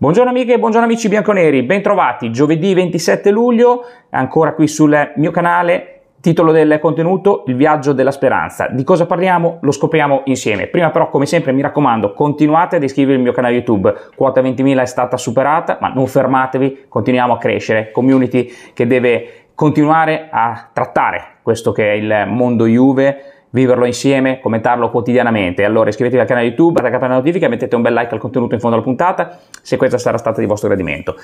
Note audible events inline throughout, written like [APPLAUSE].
Buongiorno amiche e buongiorno amici bianconeri, bentrovati giovedì 27 luglio, ancora qui sul mio canale, titolo del contenuto Il viaggio della speranza. Di cosa parliamo? Lo scopriamo insieme. Prima però come sempre mi raccomando continuate ad iscrivervi al mio canale YouTube, quota 20.000 è stata superata ma non fermatevi, continuiamo a crescere, community che deve continuare a trattare questo che è il mondo Juve viverlo insieme, commentarlo quotidianamente. Allora iscrivetevi al canale YouTube, attaccate la notifica, mettete un bel like al contenuto in fondo alla puntata, se questa sarà stata di vostro gradimento.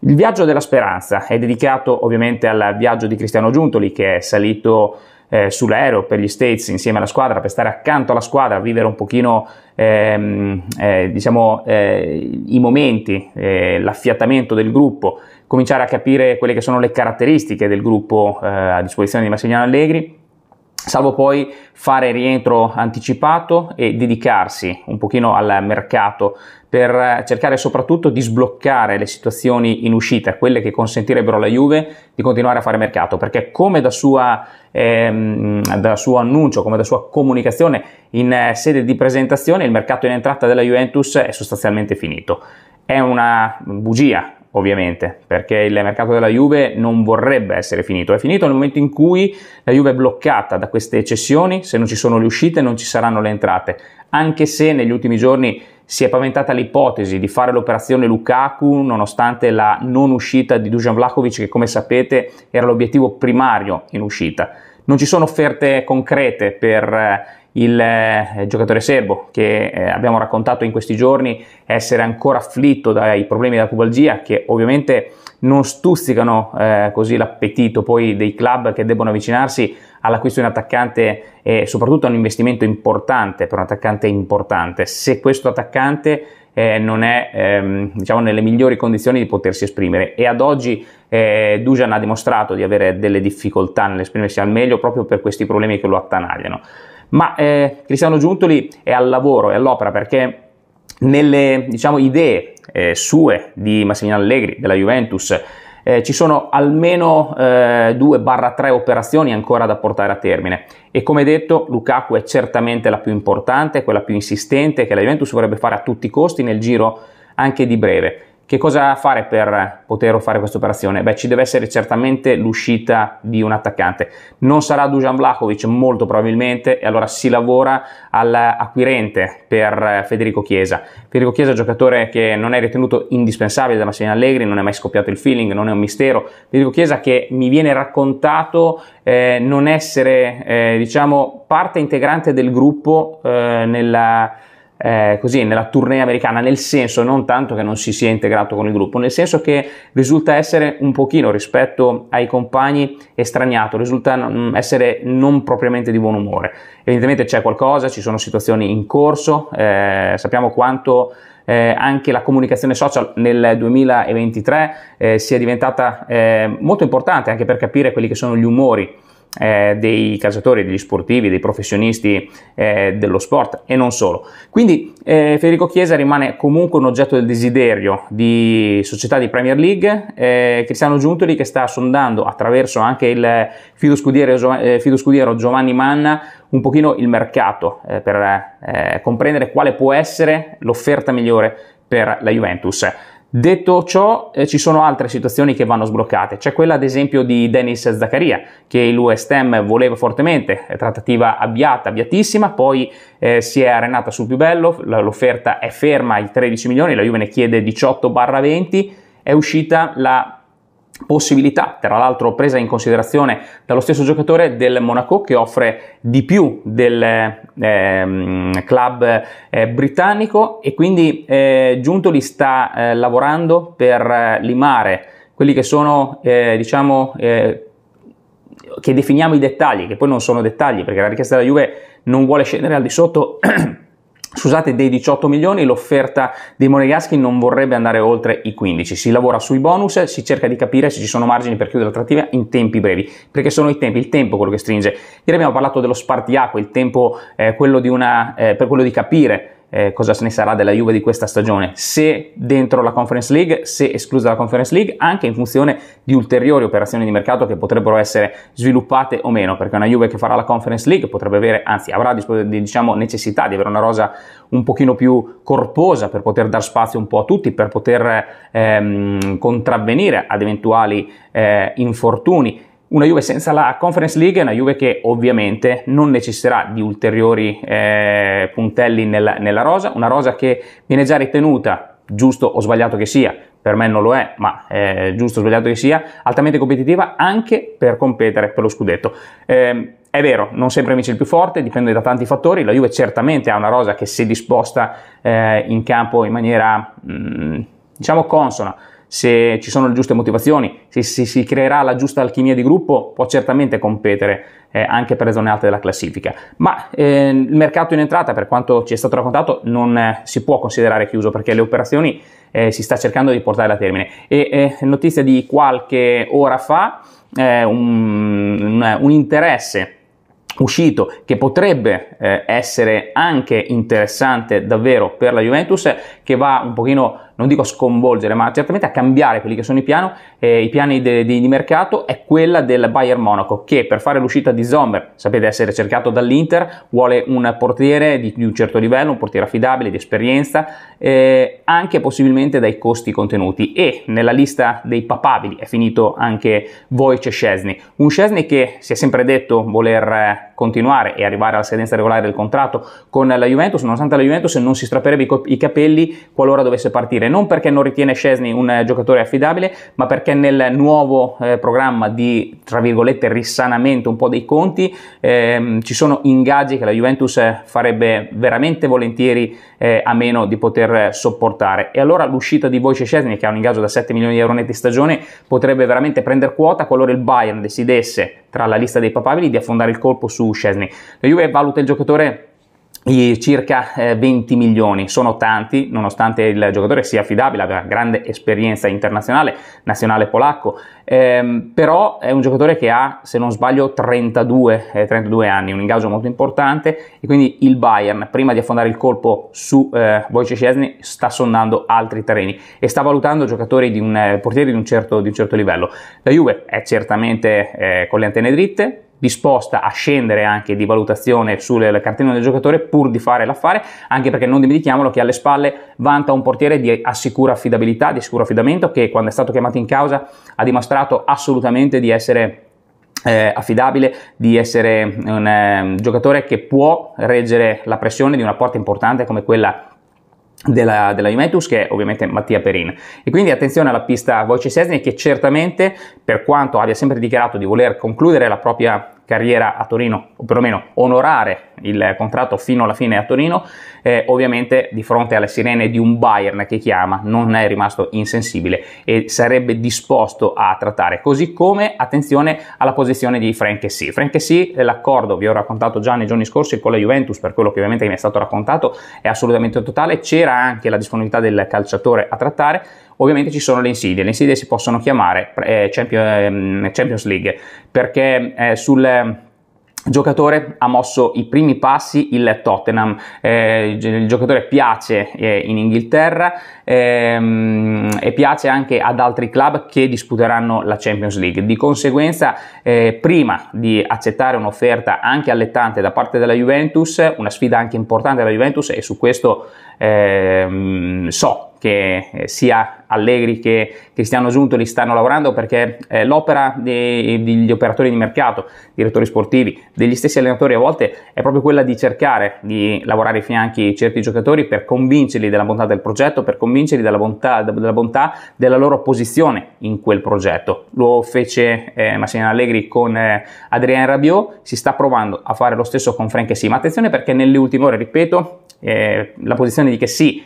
Il viaggio della speranza è dedicato ovviamente al viaggio di Cristiano Giuntoli che è salito eh, sull'aereo per gli States insieme alla squadra, per stare accanto alla squadra, vivere un pochino ehm, eh, diciamo, eh, i momenti, eh, l'affiatamento del gruppo, cominciare a capire quelle che sono le caratteristiche del gruppo eh, a disposizione di Massimiliano Allegri salvo poi fare rientro anticipato e dedicarsi un pochino al mercato per eh, cercare soprattutto di sbloccare le situazioni in uscita, quelle che consentirebbero alla Juve di continuare a fare mercato, perché come da, sua, ehm, da suo annuncio, come da sua comunicazione in eh, sede di presentazione, il mercato in entrata della Juventus è sostanzialmente finito. È una bugia, ovviamente, perché il mercato della Juve non vorrebbe essere finito. È finito nel momento in cui la Juve è bloccata da queste eccessioni, se non ci sono le uscite non ci saranno le entrate, anche se negli ultimi giorni si è paventata l'ipotesi di fare l'operazione Lukaku nonostante la non uscita di Dujan Vlahovic che come sapete era l'obiettivo primario in uscita. Non ci sono offerte concrete per eh, il eh, giocatore serbo che eh, abbiamo raccontato in questi giorni essere ancora afflitto dai problemi della pubalgia che ovviamente non stuzzicano eh, così l'appetito poi dei club che debbono avvicinarsi all'acquisto di un attaccante e soprattutto a un investimento importante per un attaccante importante se questo attaccante eh, non è ehm, diciamo nelle migliori condizioni di potersi esprimere e ad oggi eh, Dujan ha dimostrato di avere delle difficoltà nell'esprimersi al meglio proprio per questi problemi che lo attanagliano ma eh, Cristiano Giuntoli è al lavoro, è all'opera perché nelle diciamo, idee eh, sue di Massimiliano Allegri, della Juventus, eh, ci sono almeno 2-3 eh, operazioni ancora da portare a termine e come detto Lukaku è certamente la più importante, quella più insistente che la Juventus vorrebbe fare a tutti i costi nel giro anche di breve. Che cosa fare per poter fare questa operazione? Beh, ci deve essere certamente l'uscita di un attaccante. Non sarà Dujan Vlahovic molto probabilmente e allora si lavora all'acquirente per eh, Federico Chiesa. Federico Chiesa è un giocatore che non è ritenuto indispensabile da Massimiliano Allegri, non è mai scoppiato il feeling, non è un mistero. Federico Chiesa che mi viene raccontato eh, non essere, eh, diciamo, parte integrante del gruppo eh, nella eh, così nella tournée americana, nel senso non tanto che non si sia integrato con il gruppo, nel senso che risulta essere un pochino rispetto ai compagni estraniato, risulta mm, essere non propriamente di buon umore. Evidentemente c'è qualcosa, ci sono situazioni in corso, eh, sappiamo quanto eh, anche la comunicazione social nel 2023 eh, sia diventata eh, molto importante anche per capire quelli che sono gli umori eh, dei calciatori, degli sportivi, dei professionisti eh, dello sport e non solo. Quindi eh, Federico Chiesa rimane comunque un oggetto del desiderio di società di Premier League, eh, Cristiano Giuntoli che sta sondando attraverso anche il fido scudiero, eh, Giovanni Manna un pochino il mercato eh, per comprendere quale può essere l'offerta migliore per la Juventus. Detto ciò, eh, ci sono altre situazioni che vanno sbloccate. C'è quella, ad esempio, di Dennis Zaccaria, che l'US Ham voleva fortemente, trattativa avviata, avviatissima, poi eh, si è arenata sul più bello, l'offerta è ferma ai 13 milioni, la Juve ne chiede 18-20, è uscita la possibilità, tra l'altro presa in considerazione dallo stesso giocatore del Monaco che offre di più del eh, club eh, britannico e quindi eh, Giuntoli sta eh, lavorando per eh, limare quelli che sono eh, diciamo che definiamo i dettagli, che poi non sono dettagli perché la richiesta della Juve non vuole scendere al di sotto [CLEARS THROAT] Scusate, dei 18 milioni l'offerta dei Monegaschi non vorrebbe andare oltre i 15. Si lavora sui bonus, si cerca di capire se ci sono margini per chiudere la trattativa in tempi brevi, perché sono i tempi, il tempo quello che stringe. Ieri abbiamo parlato dello spartiacque, il tempo eh, quello una, eh, per quello di capire eh, cosa ne sarà della Juve di questa stagione, se dentro la Conference League, se esclusa la Conference League, anche in funzione di ulteriori operazioni di mercato che potrebbero essere sviluppate o meno, perché una Juve che farà la Conference League potrebbe avere, anzi avrà diciamo, necessità di avere una rosa un pochino più corposa per poter dar spazio un po' a tutti, per poter ehm, contravvenire ad eventuali eh, infortuni una Juve senza la Conference League è una Juve che ovviamente non necessiterà di ulteriori eh, puntelli nella, nella rosa, una rosa che viene già ritenuta, giusto o sbagliato che sia, per me non lo è, ma è eh, giusto o sbagliato che sia, altamente competitiva anche per competere per lo scudetto. Eh, è vero, non sempre vince il più forte, dipende da tanti fattori. La Juve certamente ha una rosa che si disposta eh, in campo in maniera, mh, mm, diciamo, consona se ci sono le giuste motivazioni, se, se si creerà la giusta alchimia di gruppo, può certamente competere eh, anche per le zone alte della classifica. Ma eh, il mercato in entrata, per quanto ci è stato raccontato, non eh, si può considerare chiuso perché le operazioni eh, si sta cercando di portare a termine. E eh, notizia di qualche ora fa, eh, un, un interesse uscito che potrebbe eh, essere anche interessante davvero per la Juventus che va un pochino non dico a sconvolgere, ma certamente a cambiare quelli che sono i, piano, eh, i piani de, de, di mercato, è quella del Bayern Monaco, che per fare l'uscita di Sommer, sapete essere cercato dall'Inter, vuole un portiere di, di un certo livello, un portiere affidabile, di esperienza, eh, anche possibilmente dai costi contenuti. E nella lista dei papabili è finito anche Wojciech Szczesny, un Szczesny che si è sempre detto voler eh, continuare e arrivare alla scadenza regolare del contratto con la Juventus, nonostante la Juventus non si strapperebbe i capelli qualora dovesse partire non perché non ritiene Scesni un eh, giocatore affidabile, ma perché nel nuovo eh, programma di, tra virgolette, risanamento un po' dei conti, ehm, ci sono ingaggi che la Juventus eh, farebbe veramente volentieri eh, a meno di poter sopportare. E allora l'uscita di Voice Scesni, che ha un ingaggio da 7 milioni di euro netti stagione, potrebbe veramente prendere quota qualora il Bayern decidesse, tra la lista dei papabili, di affondare il colpo su Scesni. La Juve valuta il giocatore circa 20 eh, milioni, sono tanti nonostante il giocatore sia affidabile, abbia grande esperienza internazionale, nazionale polacco, ehm, però è un giocatore che ha, se non sbaglio, 32, eh, 32 anni, un ingaggio molto importante e quindi il Bayern, prima di affondare il colpo su eh, Wojciech sta sondando altri terreni e sta valutando giocatori di un, eh, portieri di un, certo, di un certo livello. La Juve è certamente eh, con le antenne dritte, disposta a scendere anche di valutazione sul cartellino del giocatore pur di fare l'affare, anche perché non dimentichiamolo che alle spalle vanta un portiere di assicura affidabilità, di sicuro affidamento, che quando è stato chiamato in causa ha dimostrato assolutamente di essere eh, affidabile, di essere un eh, giocatore che può reggere la pressione di una porta importante come quella della, della, Juventus che è ovviamente Mattia Perin e quindi attenzione alla pista Wojciech Sesni che certamente per quanto abbia sempre dichiarato di voler concludere la propria carriera a Torino, o perlomeno onorare il contratto fino alla fine a Torino, eh, ovviamente di fronte alle sirene di un Bayern che chiama non è rimasto insensibile e sarebbe disposto a trattare, così come attenzione alla posizione di Frank Sì. Frank Sì, eh, l'accordo, vi ho raccontato già nei giorni scorsi con la Juventus, per quello che ovviamente mi è stato raccontato, è assolutamente totale, c'era anche la disponibilità del calciatore a trattare, Ovviamente ci sono le insidie, le insidie si possono chiamare eh, ehm, Champions League perché eh, sul ehm, giocatore ha mosso i primi passi il Tottenham, eh, il giocatore piace eh, in Inghilterra ehm, e piace anche ad altri club che disputeranno la Champions League. Di conseguenza, eh, prima di accettare un'offerta anche allettante da parte della Juventus, una sfida anche importante della Juventus e su questo ehm, so che eh, sia Allegri che Cristiano Giuntoli stanno lavorando perché eh, l'opera degli operatori di mercato, direttori sportivi, degli stessi allenatori a volte è proprio quella di cercare di lavorare ai fianchi certi giocatori per convincerli della bontà del progetto, per convincerli della bontà, della, bontà della loro posizione in quel progetto. Lo fece eh, Massimiliano Allegri con eh, Adrien Rabiot, si sta provando a fare lo stesso con Frank Sì, ma attenzione perché nelle ultime ore, ripeto, eh, la posizione di che sì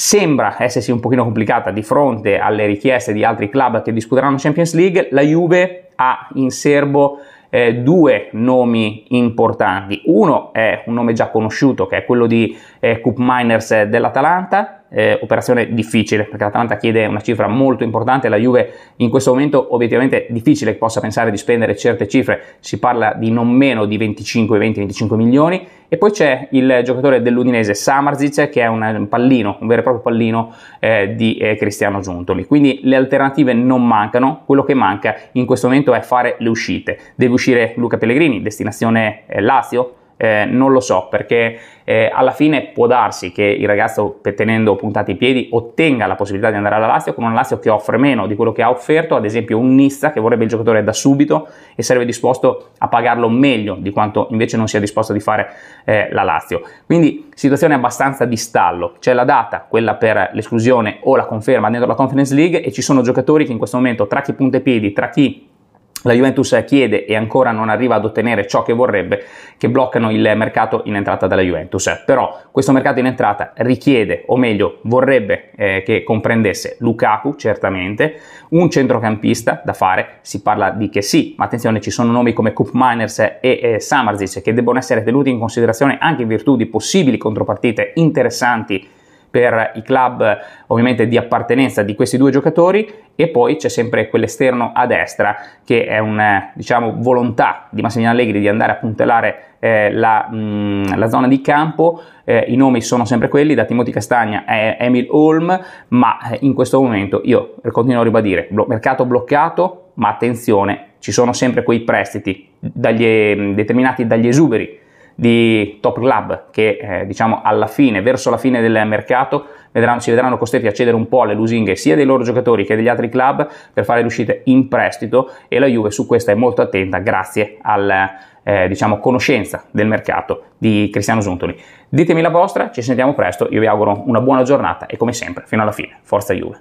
sembra essersi un pochino complicata di fronte alle richieste di altri club che disputeranno Champions League, la Juve ha in serbo eh, due nomi importanti. Uno è un nome già conosciuto, che è quello di eh, Coop Miners eh, dell'Atalanta, eh, operazione difficile perché l'Atalanta chiede una cifra molto importante, la Juve in questo momento obiettivamente è difficile che possa pensare di spendere certe cifre, si parla di non meno di 25-20-25 milioni e poi c'è il giocatore dell'Udinese Samarzic che è un pallino, un vero e proprio pallino eh, di eh, Cristiano Giuntoli, quindi le alternative non mancano, quello che manca in questo momento è fare le uscite, deve uscire Luca Pellegrini, destinazione eh, Lazio, eh, non lo so perché eh, alla fine può darsi che il ragazzo tenendo puntati i piedi ottenga la possibilità di andare alla Lazio con una Lazio che offre meno di quello che ha offerto ad esempio un Nizza che vorrebbe il giocatore da subito e sarebbe disposto a pagarlo meglio di quanto invece non sia disposto di fare eh, la Lazio quindi situazione abbastanza di stallo c'è la data quella per l'esclusione o la conferma dentro la Conference League e ci sono giocatori che in questo momento tra chi punta i piedi tra chi la Juventus chiede e ancora non arriva ad ottenere ciò che vorrebbe, che bloccano il mercato in entrata della Juventus. Però questo mercato in entrata richiede, o meglio, vorrebbe eh, che comprendesse Lukaku, certamente, un centrocampista da fare, si parla di che sì, ma attenzione, ci sono nomi come Coop Miners e eh, Samarzic che debbono essere tenuti in considerazione anche in virtù di possibili contropartite interessanti per i club ovviamente di appartenenza di questi due giocatori e poi c'è sempre quell'esterno a destra che è una eh, diciamo, volontà di Massimiliano Allegri di andare a puntellare eh, la, mh, mm, la, zona di campo, eh, i nomi sono sempre quelli da Timothy Castagna a Emil Holm, ma eh, in questo momento io continuo a ribadire, blo- mercato bloccato, ma attenzione, ci sono sempre quei prestiti dagli, mm, determinati dagli esuberi di top club che eh, diciamo alla fine, verso la fine del mercato, vedranno, si vedranno costretti a cedere un po' alle lusinghe sia dei loro giocatori che degli altri club per fare le uscite in prestito e la Juve su questa è molto attenta grazie al eh, diciamo conoscenza del mercato di Cristiano Zuntoli. Ditemi la vostra, ci sentiamo presto, io vi auguro una buona giornata e come sempre fino alla fine, forza Juve.